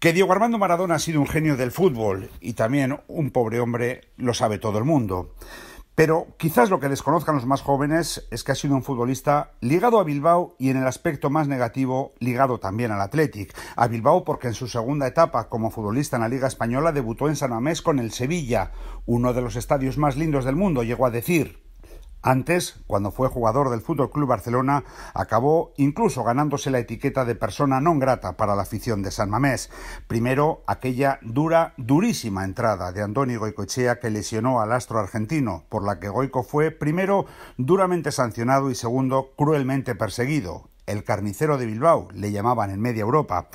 Que Diego Armando Maradona ha sido un genio del fútbol y también un pobre hombre lo sabe todo el mundo. Pero quizás lo que desconozcan los más jóvenes es que ha sido un futbolista ligado a Bilbao y en el aspecto más negativo ligado también al Athletic. A Bilbao porque en su segunda etapa como futbolista en la Liga Española debutó en San Amés con el Sevilla, uno de los estadios más lindos del mundo, llegó a decir. Antes, cuando fue jugador del Fútbol Club Barcelona, acabó incluso ganándose la etiqueta de persona no grata para la afición de San Mamés. Primero, aquella dura, durísima entrada de Andoni Goicochea que lesionó al astro argentino, por la que Goico fue, primero, duramente sancionado y segundo, cruelmente perseguido el carnicero de Bilbao, le llamaban en media Europa,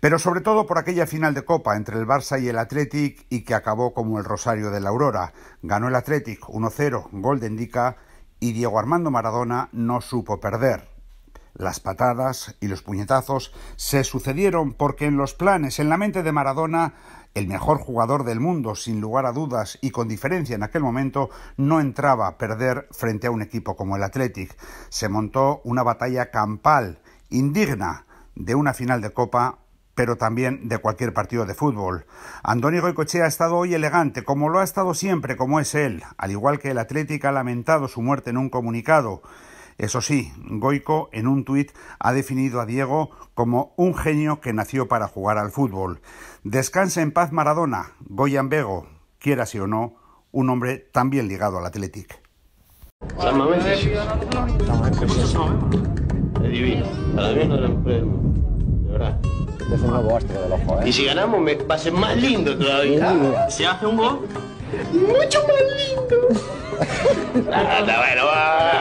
pero sobre todo por aquella final de Copa entre el Barça y el Athletic y que acabó como el Rosario de la Aurora. Ganó el Athletic 1-0, gol de Indica y Diego Armando Maradona no supo perder. Las patadas y los puñetazos se sucedieron porque en los planes, en la mente de Maradona, el mejor jugador del mundo, sin lugar a dudas y con diferencia en aquel momento, no entraba a perder frente a un equipo como el Athletic. Se montó una batalla campal, indigna, de una final de Copa pero también de cualquier partido de fútbol. Andoni Goicochea ha estado hoy elegante, como lo ha estado siempre, como es él, al igual que el Atlético ha lamentado su muerte en un comunicado. Eso sí, Goico en un tuit ha definido a Diego como un genio que nació para jugar al fútbol. Descansa en paz Maradona, Goyan Bego, si o no, un hombre también ligado al Atlético. ¿eh? Y si ganamos me, va a ser más lindo todavía. ¿Se hace un gol? Mucho más lindo. va.